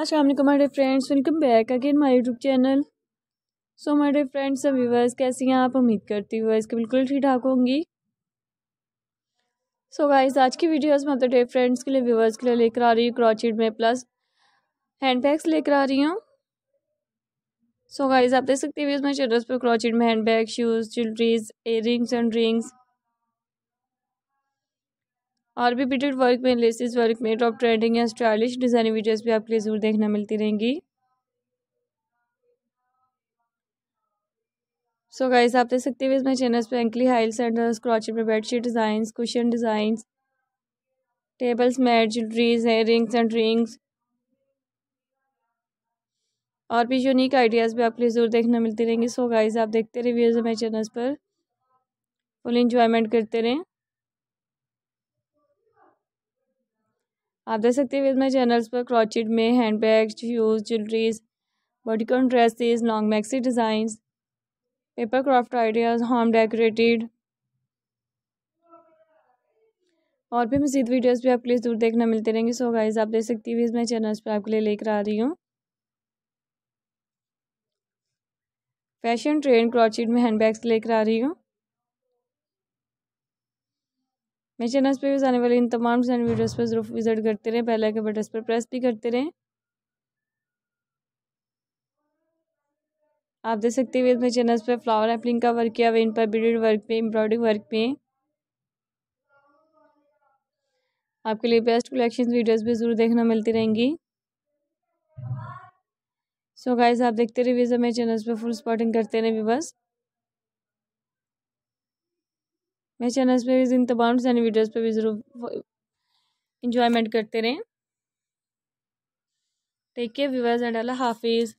अस्सलाम वालेकुम my friends welcome back again my YouTube channel so मेरे फ्रेंड्स सब व्यूवर्स कैसी हैं आप उम्मीद करती हुई इसके बिल्कुल ठीक ठाक होंगी सो so गाइस आज की वीडियोस मैं डे फ्रेंड्स के लिए व्यूवर्स के लिए लेकर आ रही हूँ क्रॉचिड में प्लस हैंड बैग्स लेकर आ रही हूँ सो so आप देख सकते हैं मेरे चैनल पर क्रॉचिड में hand bag shoes jewelleries earrings and rings और भी बिटेड वर्क में लेसिस वर्क में टॉप ट्रेंडिंग या स्टाइलिश डिज़ाइनिंग वीडियोस भी आपके लिए ज़रूर देखना मिलती रहेंगी सो so गाइस आप देख सकते हैं इसमें चैनल्स पे एंकली हाइल सैंडल्स क्रॉचर पे bedsheet design cushion design tables mat jewelleries हैं रिंग्स एंड रिंग्स और भी यूनिक आइडियाज़ भी आपके लिए ज़रूर देखना मिलती रहेंगी सो so गाइस आप देखते रहे व्यूज हमारे चैनल्स पर फुल इंजॉयमेंट करते रहें आप देख सकते हैं माई चैनल्स पर क्रॉचिड में hand bag shoes jewelleries bodycon dresses long maxi designs paper craft ideas home decorated और भी मजीद वीडियोस भी आपके लिए ज़रूर देखना मिलते रहेंगे सो गाइज आप देख सकती हैं मैं चैनल्स पर आपके लिए लेकर आ रही हूँ फैशन ट्रेंड क्रॉचिड में हैंड बैग्स लेकर आ रही हूँ मेरे चैनल पर भी आने वाले इन तमाम डिज़ाइन वीडियोज़ पर ज़रूर विज़िट करते रहें पहले के बटन पर प्रेस भी करते रहें आप देख सकते हैं इसमें चैनल पर फ्लावर एप्लिंग का वर्क किया हुआ इन पर बीडेड वर्क पे एम्ब्रॉयडरी वर्क पे आपके लिए बेस्ट कलेक्शन वीडियोस भी ज़रूर देखना मिलती रहेंगी सो so गाइस आप देखते रहिए मेरे चैनल पर फुल स्पॉटिंग करते रहे बस मेरे चैनल्स पे भी इन तमाम डिजाइन वीडियोस पे भी ज़रूर इंजॉयमेंट करते रहें टेक केयर व्यूअर्स एंड अल्लाह हाफिज़